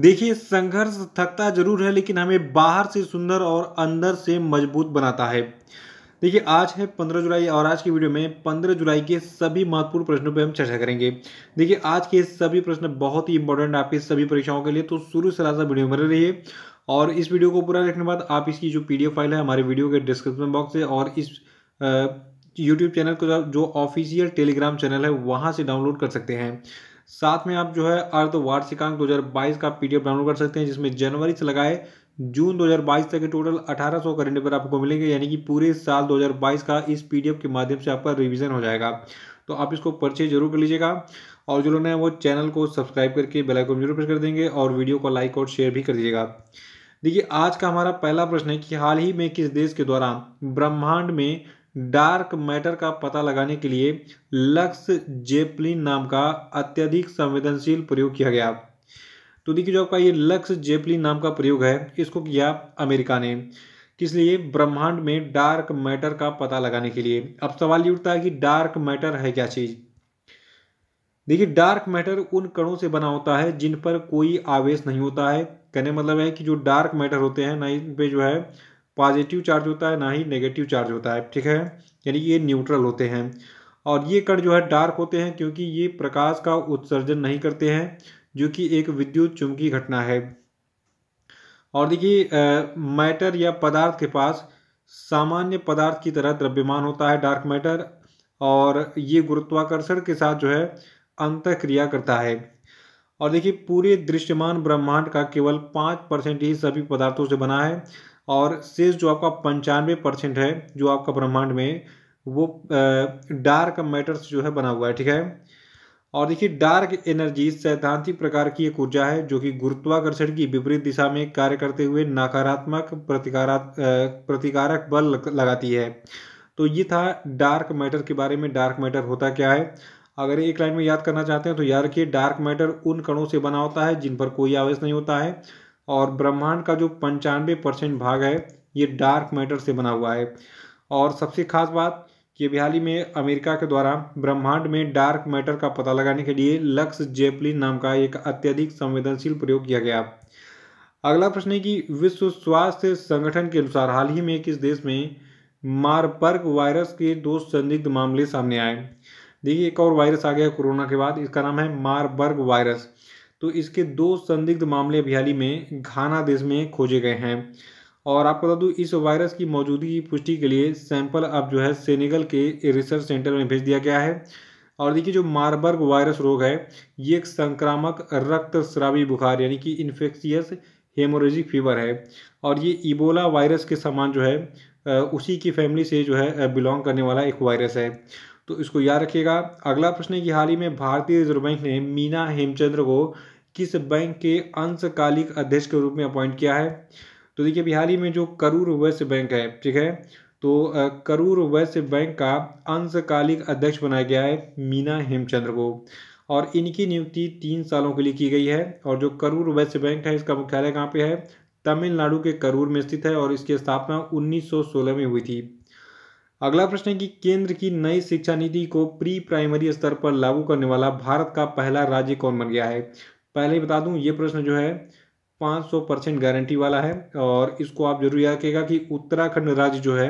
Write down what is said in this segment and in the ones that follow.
देखिए संघर्ष थकता जरूर है लेकिन हमें बाहर से सुंदर और अंदर से मजबूत बनाता है देखिए आज है 15 जुलाई और आज की वीडियो में 15 जुलाई के सभी महत्वपूर्ण प्रश्नों पर हम चर्चा करेंगे देखिए आज के सभी प्रश्न बहुत ही इंपॉर्टेंट आपके सभी परीक्षाओं के लिए तो शुरू से राजा वीडियो में रहिए और इस वीडियो को पूरा देखने के बाद आप इसकी जो पी फाइल है हमारे वीडियो के डिस्क्रिप्शन बॉक्स है और इस यूट्यूब चैनल को जो ऑफिशियल टेलीग्राम चैनल है वहाँ से डाउनलोड कर सकते हैं साथ में आप जो है अर्धवार्षिकांक 2022 का पीडीएफ डाउनलोड कर सकते हैं जिसमें जनवरी से लगाए जून 2022 तक के टोटल 1800 करेंट पर आपको मिलेंगे यानी कि पूरे साल 2022 का इस पीडीएफ के माध्यम से आपका रिवीजन हो जाएगा तो आप इसको परचेज जरूर कर लीजिएगा और जो लोग हैं वो चैनल को सब्सक्राइब करके बेल आइकन जरूर प्रेस कर देंगे और वीडियो को लाइक और शेयर भी कर दीजिएगा देखिए आज का हमारा पहला प्रश्न है कि हाल ही में किस देश के द्वारा ब्रह्मांड में डार्क मैटर का पता लगाने के लिए लक्स जेपलिन नाम का अत्यधिक संवेदनशील प्रयोग किया गया तो देखिए जो आपका ये लक्स जेपलिन नाम का प्रयोग है इसको किया अमेरिका ने किस लिए ब्रह्मांड में डार्क मैटर का पता लगाने के लिए अब सवाल ये उठता है कि डार्क मैटर है क्या चीज़ देखिए डार्क मैटर उन कणों से बना होता है जिन पर कोई आवेश नहीं होता है कहने मतलब है कि जो डार्क मैटर होते हैं ना इन पे जो है पॉजिटिव चार्ज होता है ना ही नेगेटिव चार्ज होता है ठीक है यानी ये न्यूट्रल होते हैं और ये कण जो है डार्क होते हैं क्योंकि ये प्रकाश का उत्सर्जन नहीं करते हैं जो कि एक विद्युत चुंबकीय घटना है और देखिए मैटर या पदार्थ के पास सामान्य पदार्थ की तरह द्रव्यमान होता है डार्क मैटर और ये गुरुत्वाकर्षण के साथ जो है अंत क्रिया करता है और देखिए पूरे दृश्यमान ब्रह्मांड का केवल पाँच परसेंट ही सभी पदार्थों से बना है और शेष जो आपका पंचानवे परसेंट है जो आपका ब्रह्मांड में वो डार्क मैटर्स जो है बना हुआ है ठीक है और देखिए डार्क एनर्जी सैद्धांतिक प्रकार की एक ऊर्जा है जो कि गुरुत्वाकर्षण की विपरीत दिशा में कार्य करते हुए नकारात्मक प्रतिकारा प्रतिकारक बल लगाती है तो ये था डार्क मैटर के बारे में डार्क मैटर होता क्या है अगर एक लाइन में याद करना चाहते हैं तो याद रखिए डार्क मैटर उन कणों से बना होता है जिन पर कोई आवेश नहीं होता है और ब्रह्मांड का जो पंचानवे परसेंट भाग है ये डार्क मैटर से बना हुआ है और सबसे खास बात कि अभी हाल ही में अमेरिका के द्वारा ब्रह्मांड में डार्क मैटर का पता लगाने के लिए लक्स जेपलिन नाम का एक अत्यधिक संवेदनशील प्रयोग किया गया अगला प्रश्न है कि विश्व स्वास्थ्य संगठन के अनुसार हाल ही में किस देश में मारबर्ग वायरस के दो संदिग्ध मामले सामने आए देखिए एक और वायरस आ गया कोरोना के बाद इसका नाम है मारबर्ग वायरस तो इसके दो संदिग्ध मामले अभियाली में घाना देश में खोजे गए हैं और आपको बता दूँ इस वायरस की मौजूदगी की पुष्टि के लिए सैंपल अब जो है सेनेगल के रिसर्च सेंटर में भेज दिया गया है और देखिए जो मारबर्ग वायरस रोग है ये एक संक्रामक रक्त श्रावी बुखार यानी कि इन्फेक्शियस हेमोरेजिक फीवर है और ये इबोला वायरस के समान जो है उसी की फैमिली से जो है बिलोंग करने वाला एक वायरस है तो इसको याद रखिएगा अगला प्रश्न है कि हाल ही में भारतीय रिजर्व बैंक ने मीना हेमचंद्र को किस बैंक के अंशकालिक अध्यक्ष के रूप में अपॉइंट किया है तो देखिए बिहार ही में जो करूर वैश्य बैंक है ठीक है तो करूर वैश्य बैंक का अंशकालिक अध्यक्ष बनाया गया है मीना हेमचंद्र को और इनकी नियुक्ति तीन सालों के लिए की गई है और जो करूर वैश्य बैंक है इसका मुख्यालय कहाँ पे है तमिलनाडु के करूर में स्थित है और इसकी स्थापना 1916 में हुई थी अगला प्रश्न है कि केंद्र की नई शिक्षा नीति को प्री प्राइमरी स्तर पर लागू करने वाला भारत का पहला राज्य कौन बन गया है पहले ही बता दूं ये प्रश्न जो है 500 परसेंट गारंटी वाला है और इसको आप जरूर याद रखेगा कि उत्तराखंड राज्य जो है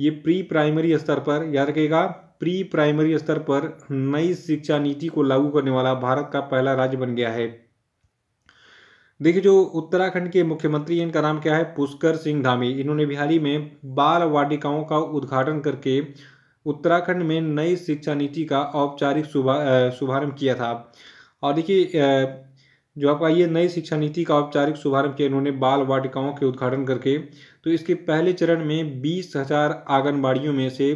ये प्री प्राइमरी स्तर पर याद रखेगा प्री प्राइमरी स्तर पर नई शिक्षा नीति को लागू करने वाला भारत का पहला राज्य बन गया है देखिए जो उत्तराखंड के मुख्यमंत्री इनका नाम क्या है पुष्कर सिंह धामी इन्होंने बिहारी में बाल वाटिकाओं का उद्घाटन करके उत्तराखंड में नई शिक्षा नीति का औपचारिक शुभारंभ किया था और देखिए जो आपका ये नई शिक्षा नीति का औपचारिक शुभारंभ किया इन्होंने बाल वाटिकाओं के उद्घाटन करके तो इसके पहले चरण में बीस हज़ार आंगनबाड़ियों में से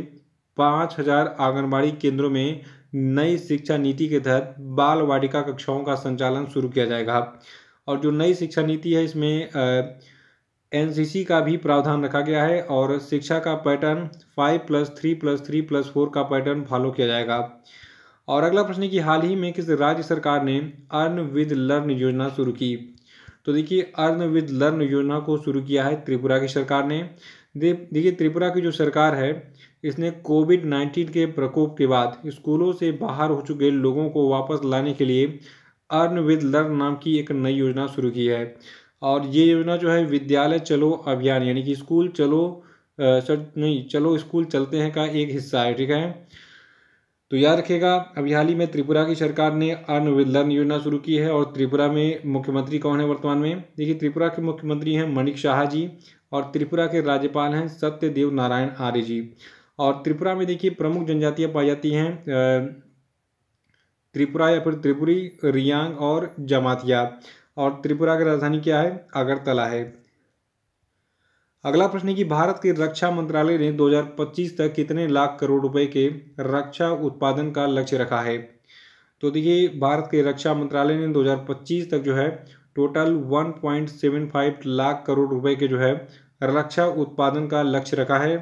पाँच हज़ार आंगनबाड़ी केंद्रों में नई शिक्षा नीति के तहत बाल वाटिका कक्षाओं का संचालन शुरू किया जाएगा और जो नई शिक्षा नीति है इसमें एन का भी प्रावधान रखा गया है और शिक्षा का pattern five plus three plus three plus four का पैटर्न फॉलो किया जाएगा और अगला प्रश्न है कि हाल ही में किस राज्य सरकार ने अर्न विद लर्न योजना शुरू की तो देखिए अर्न विद लर्न योजना को शुरू किया है त्रिपुरा की सरकार ने देखिए त्रिपुरा की जो सरकार है इसने कोविड नाइन्टीन के प्रकोप के बाद स्कूलों से बाहर हो चुके लोगों को वापस लाने के लिए अर्न विद लर्न नाम की एक नई योजना शुरू की है और ये योजना जो है विद्यालय चलो अभियान यानी कि स्कूल चलो नहीं चलो स्कूल चलते हैं का एक हिस्सा है ठीक है तो याद रखेगा अभी हाल ही में त्रिपुरा की सरकार ने अर्न विद लर्न योजना शुरू की है और त्रिपुरा में मुख्यमंत्री कौन है वर्तमान में देखिए त्रिपुरा के मुख्यमंत्री हैं मणिक शाह जी और त्रिपुरा के राज्यपाल हैं सत्यदेव नारायण आर्य जी और त्रिपुरा में देखिए प्रमुख जनजातियाँ पाई जाती हैं त्रिपुरा या फिर त्रिपुरी रियांग और जमातिया और त्रिपुरा की राजधानी क्या है अगरतला है अगला प्रश्न है कि भारत के रक्षा मंत्रालय ने 2025 तक कितने लाख करोड़ रुपए के रक्षा उत्पादन का लक्ष्य रखा है तो देखिए भारत के रक्षा मंत्रालय ने 2025 तक जो है टोटल 1.75 लाख करोड़ रुपए के जो है रक्षा उत्पादन का लक्ष्य रखा है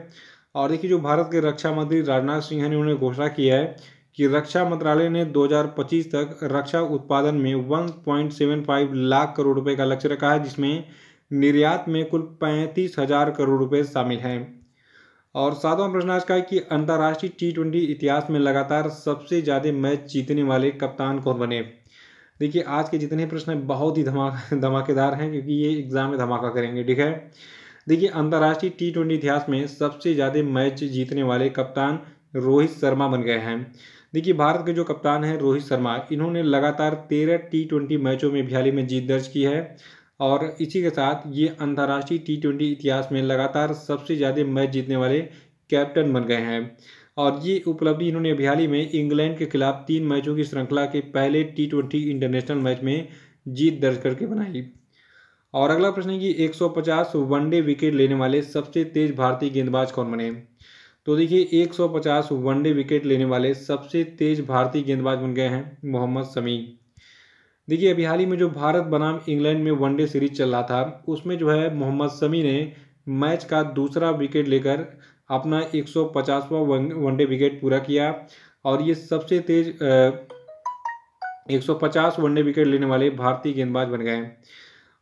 और देखिए जो भारत के रक्षा मंत्री राजनाथ सिंह ने उन्होंने घोषणा किया है कि रक्षा मंत्रालय ने 2025 तक रक्षा उत्पादन में 1.75 लाख करोड़ रुपए का लक्ष्य रखा है जिसमें निर्यात में कुल पैंतीस हजार करोड़ रुपए शामिल हैं और सातवां प्रश्न आज का है कि अंतर्राष्ट्रीय टी ट्वेंटी इतिहास में लगातार सबसे ज़्यादा मैच जीतने वाले कप्तान कौन बने देखिए आज के जितने प्रश्न बहुत ही धमा धमाकेदार हैं क्योंकि ये एग्ज़ाम में धमाका करेंगे ठीक है देखिए अंतर्राष्ट्रीय टी ट्वेंटी इतिहास में सबसे ज़्यादा मैच जीतने वाले कप्तान रोहित शर्मा बन गए हैं देखिए भारत के जो कप्तान हैं रोहित शर्मा इन्होंने लगातार तेरह टी ट्वेंटी मैचों में भियाली में जीत दर्ज की है और इसी के साथ ये अंतर्राष्ट्रीय टी ट्वेंटी इतिहास में लगातार सबसे ज़्यादा मैच जीतने वाले कैप्टन बन गए हैं और ये उपलब्धि इन्होंने अभी हाल ही में इंग्लैंड के खिलाफ तीन मैचों की श्रृंखला के पहले टी ट्वेंटी इंटरनेशनल मैच में जीत दर्ज करके बनाई और अगला प्रश्न है कि 150 वनडे विकेट लेने वाले सबसे तेज भारतीय गेंदबाज कौन बने तो देखिए 150 वनडे विकेट लेने वाले सबसे तेज भारतीय गेंदबाज बन गए हैं मोहम्मद समी देखिए अभी हाल ही में जो भारत बनाम इंग्लैंड में वनडे सीरीज चल रहा था उसमें जो है मोहम्मद शमी ने मैच का दूसरा विकेट लेकर अपना 150वां वनडे विकेट पूरा किया और ये सबसे तेज एक 150 वनडे विकेट लेने वाले भारतीय गेंदबाज बन गए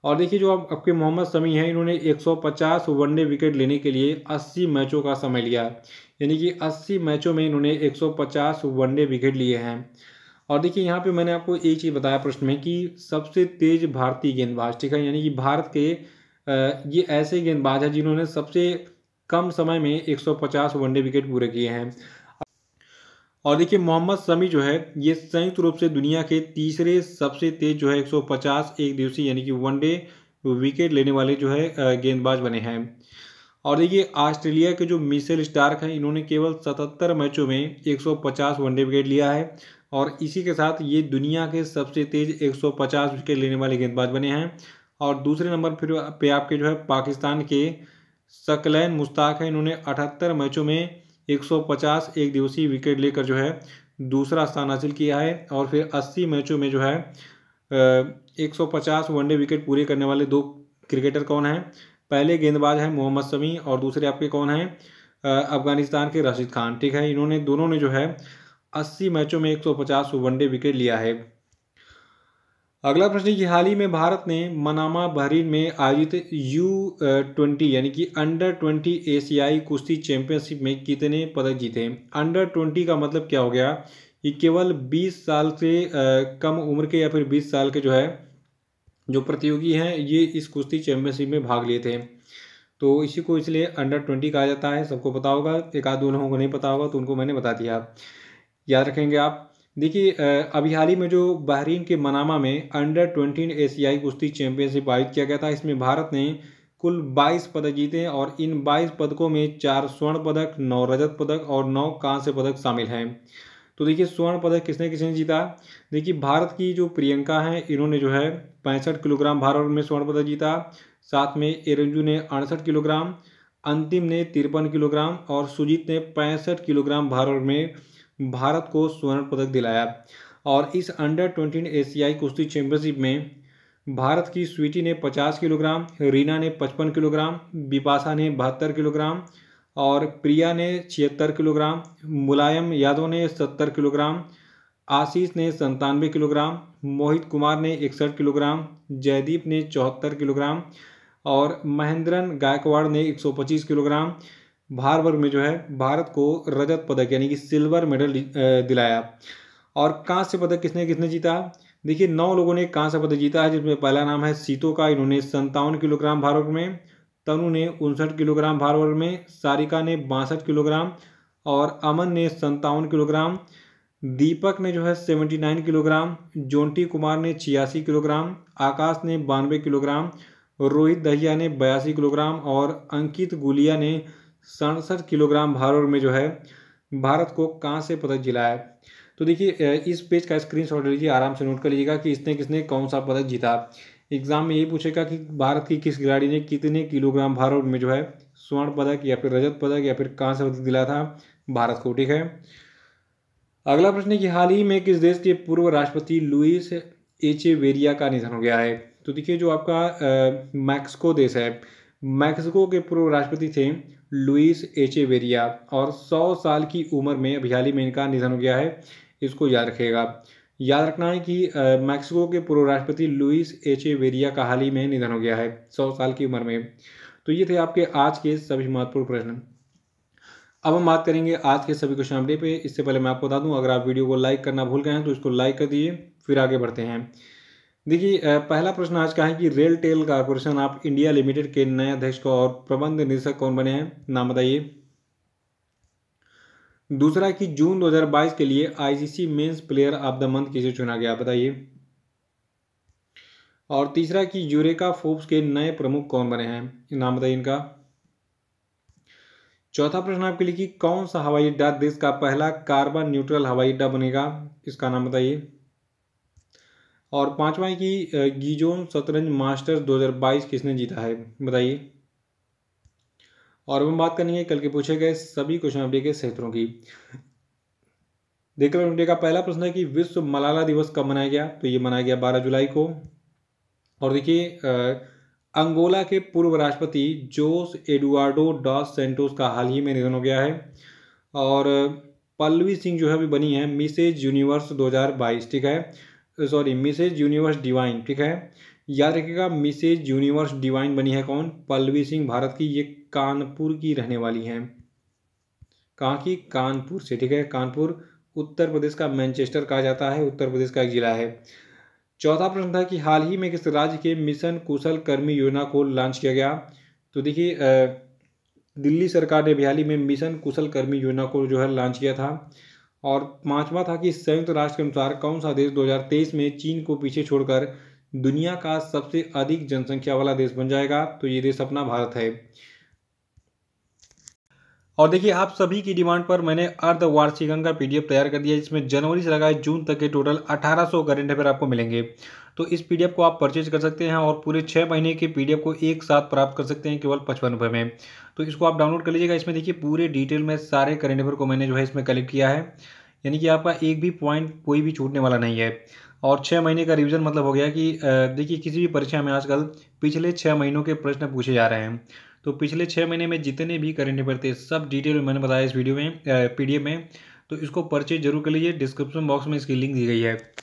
और देखिए जो अब आपके मोहम्मद शमी हैं इन्होंने 150 वनडे विकेट लेने के लिए 80 मैचों का समय लिया यानी कि 80 मैचों में इन्होंने 150 वनडे विकेट लिए हैं और देखिए यहाँ पे मैंने आपको एक चीज़ बताया प्रश्न में कि सबसे तेज भारतीय गेंदबाज ठीक है यानी कि भारत के ये ऐसे गेंदबाज हैं जिन्होंने सबसे कम समय में 150 वनडे विकेट पूरे किए हैं और देखिए मोहम्मद शमी जो है ये संयुक्त रूप से दुनिया के तीसरे सबसे तेज जो है 150 एक दिवसीय यानी कि वनडे विकेट लेने वाले जो है गेंदबाज बने हैं और देखिए ऑस्ट्रेलिया के जो मिसेल स्टार्क हैं इन्होंने केवल 77 मैचों में 150 वनडे विकेट लिया है और इसी के साथ ये दुनिया के सबसे तेज़ 150 विकेट लेने वाले गेंदबाज बने हैं और दूसरे नंबर फिर पे आपके जो है पाकिस्तान के सकलैन मुश्ताक हैं इन्होंने अठहत्तर मैचों में 150 एक दिवसीय विकेट लेकर जो है दूसरा स्थान हासिल किया है और फिर 80 मैचों में जो है 150 वनडे विकेट पूरे करने वाले दो क्रिकेटर कौन हैं पहले गेंदबाज हैं मोहम्मद शमी और दूसरे आपके कौन हैं अफगानिस्तान के राशिद खान ठीक है इन्होंने दोनों ने जो है अस्सी मैचों में पचास वनडे विकेट लिया है अगला प्रश्न कि हाल ही में भारत ने मनामा बहरीन में आयोजित यू ट्वेंटी यानी कि अंडर ट्वेंटी एशियाई कुश्ती चैंपियनशिप में कितने पदक जीते अंडर ट्वेंटी का मतलब क्या हो गया कि केवल बीस साल से कम उम्र के या फिर बीस साल के जो है जो प्रतियोगी हैं ये इस कुश्ती चैंपियनशिप में भाग लिए थे तो इसी को इसलिए अंडर ट्वेंटी कहा जाता है सबको पता होगा एक आध दो लोगों को नहीं पता होगा तो उनको मैंने बता दिया याद रखेंगे आप देखिए अभी हाल ही में जो बहरीन के मनामा में अंडर ट्वेंटीन एशियाई कुश्ती चैंपियनशिप आयोजित किया गया था इसमें भारत ने कुल 22 पदक जीते हैं और इन 22 पदकों में चार स्वर्ण पदक नौ रजत पदक और नौ कांस्य पदक शामिल हैं तो देखिए स्वर्ण पदक किसने किसने जीता देखिए भारत की जो प्रियंका हैं इन्होंने जो है पैंसठ किलोग्राम भार में स्वर्ण पदक जीता साथ में एरंजू ने अड़सठ किलोग्राम अंतिम ने तिरपन किलोग्राम और सुजीत ने पैंसठ किलोग्राम भार में भारत को स्वर्ण पदक दिलाया और इस अंडर ट्वेंटी एशियाई कुश्ती चैंपियनशिप में भारत की स्वीटी ने 50 किलोग्राम रीना ने 55 किलोग्राम बिपाशा ने बहत्तर किलोग्राम और प्रिया ने छिहत्तर किलोग्राम मुलायम यादव ने 70 किलोग्राम आशीष ने संतानवे किलोग्राम मोहित कुमार ने इकसठ किलोग्राम जयदीप ने चौहत्तर किलोग्राम और महेंद्रन गायकवाड़ ने 125 किलोग्राम भार वर्ग में जो है भारत को रजत पदक यानी कि सिल्वर मेडल दिलाया और कांस्य पदक किसने किसने जीता देखिए नौ लोगों ने कांस्य पदक जीता है जिसमें पहला नाम है सीतो का इन्होंने संतावन किलोग्राम भार वर्ग में तनु ने उनसठ किलोग्राम भार वर्ग में सारिका ने बासठ किलोग्राम और अमन ने संतावन किलोग्राम दीपक ने जो है seventy nine kilogram Jonty Kumar ने छियासी किलोग्राम आकाश ने बानवे किलोग्राम रोहित दहिया ने बयासी किलोग्राम और अंकित गुलिया ने सड़सठ किलोग्राम भार में जो है भारत को कहाँ से पदक जिला है तो देखिए इस पेज का स्क्रीन शॉट लीजिए आराम से नोट कर लीजिएगा कि इसने किसने कौन सा पदक जीता एग्जाम में ये पूछेगा कि भारत की किस खिलाड़ी ने कितने किलोग्राम भार में जो है स्वर्ण पदक या फिर रजत पदक या फिर कहाँ से पदक दिला था भारत को ठीक है अगला प्रश्न है कि हाल ही में किस देश के पूर्व राष्ट्रपति लुइस एचेवेरिया का निधन हो गया है तो देखिए जो आपका मैक्सिको देश है मैक्सिको के पूर्व राष्ट्रपति थे लुइस एचेवेरिया और 100 साल की उम्र में अभी हाल ही में इनका निधन हो गया है इसको याद रखिएगा याद रखना है कि मैक्सिको के पूर्व राष्ट्रपति लुइस एचेवेरिया का हाल ही में निधन हो गया है 100 साल की उम्र में तो ये थे आपके आज के सभी महत्वपूर्ण प्रश्न अब हम बात करेंगे आज के सभी क्वेश्चन अपडेट पर इससे पहले मैं आपको बता दूँ अगर आप वीडियो को लाइक करना भूल गए हैं तो इसको लाइक कर दीजिए फिर आगे बढ़ते हैं देखिए पहला प्रश्न आज का है कि RailTel Corporation of India Limited के नए अध्यक्ष को और प्रबंध निदेशक कौन बने हैं नाम बताइए दूसरा कि जून 2022 के लिए ICC men's player of the month किसे चुना गया बताइए और तीसरा कि यूरेका फोर्ब्स के नए प्रमुख कौन बने हैं नाम बताइए इनका चौथा प्रश्न आपके लिए कि कौन सा हवाई अड्डा देश का पहला कार्बन न्यूट्रल हवाई अड्डा बनेगा इसका नाम बताइए और पाँचवा है कि गीजोन शतरंज मास्टर्स 2022 किसने जीता है बताइए और हम बात करेंगे कल के पूछे गए सभी क्वेश्चन अपडे के क्षेत्रों की देखकर अपडे का पहला प्रश्न है कि विश्व मलाला दिवस कब मनाया गया तो ये मनाया गया बारह जुलाई को और देखिए अंगोला के पूर्व राष्ट्रपति जोस एडुआर्डो डॉस सेंटोस का हाल ही में निधन हो गया है और पल्लवी सिंह जो है अभी बनी है मिसेज यूनिवर्स 2022 ठीक है सॉरी मिसेज यूनिवर्स डिवाइन ठीक है याद रखिएगा मिसेज यूनिवर्स डिवाइन बनी है कौन पल्लवी सिंह भारत की ये कानपुर की रहने वाली हैं कहाँ की कानपुर से ठीक है कानपुर उत्तर प्रदेश का मैनचेस्टर कहा जाता है उत्तर प्रदेश का एक जिला है चौथा प्रश्न था कि हाल ही में किस राज्य के मिशन कुशल कर्मी योजना को लॉन्च किया गया तो देखिए दिल्ली सरकार ने बिहाली में मिशन कुशल कर्मी योजना को जो है लॉन्च किया था और पांचवा था कि संयुक्त राष्ट्र के अनुसार कौन सा देश 2023 में चीन को पीछे छोड़कर दुनिया का सबसे अधिक जनसंख्या वाला देश बन जाएगा तो ये देश अपना भारत है और देखिए आप सभी की डिमांड पर मैंने अर्धवार्षिक का पीडीएफ तैयार कर दिया जिसमें जनवरी से लगाए जून तक के टोटल 1800 करेंट अफेयर आपको मिलेंगे तो इस पीडीएफ को आप परचेज कर सकते हैं और पूरे छः महीने के पीडीएफ को एक साथ प्राप्त कर सकते हैं केवल पचपन रुपये में तो इसको आप डाउनलोड कर लीजिएगा इसमें देखिए पूरे डिटेल में सारे करेंट अफेयर को मैंने जो है इसमें कलेक्ट किया है यानी कि आपका एक भी पॉइंट कोई भी छूटने वाला नहीं है और छः महीने का रिवीजन मतलब हो गया कि देखिए किसी भी परीक्षा में आजकल पिछले छः महीनों के प्रश्न पूछे जा रहे हैं तो पिछले छः महीने में जितने भी करेंट अफेयर थे सब डिटेल में मैंने बताया इस वीडियो में पीडीएफ में तो इसको परचेज जरूर कर लीजिए डिस्क्रिप्शन बॉक्स में इसकी लिंक दी गई है